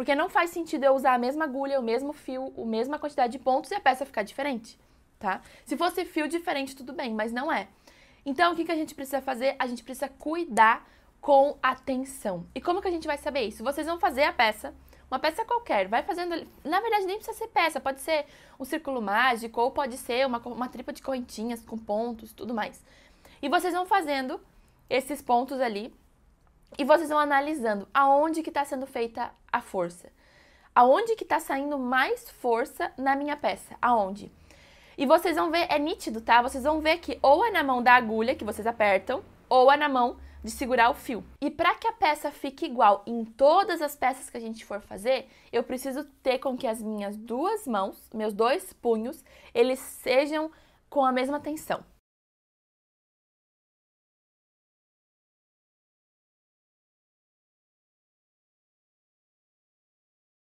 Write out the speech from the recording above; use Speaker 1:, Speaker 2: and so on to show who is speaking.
Speaker 1: Porque não faz sentido eu usar a mesma agulha, o mesmo fio, a mesma quantidade de pontos e a peça ficar diferente, tá? Se fosse fio diferente, tudo bem, mas não é. Então, o que, que a gente precisa fazer? A gente precisa cuidar com atenção. E como que a gente vai saber isso? Vocês vão fazer a peça, uma peça qualquer, vai fazendo. Na verdade, nem precisa ser peça, pode ser um círculo mágico ou pode ser uma, uma tripa de correntinhas com pontos, tudo mais. E vocês vão fazendo esses pontos ali e vocês vão analisando aonde que está sendo feita a força. Aonde que está saindo mais força na minha peça? Aonde? E vocês vão ver, é nítido, tá? Vocês vão ver que ou é na mão da agulha que vocês apertam, ou é na mão de segurar o fio. E para que a peça fique igual em todas as peças que a gente for fazer, eu preciso ter com que as minhas duas mãos, meus dois punhos, eles sejam com a mesma tensão.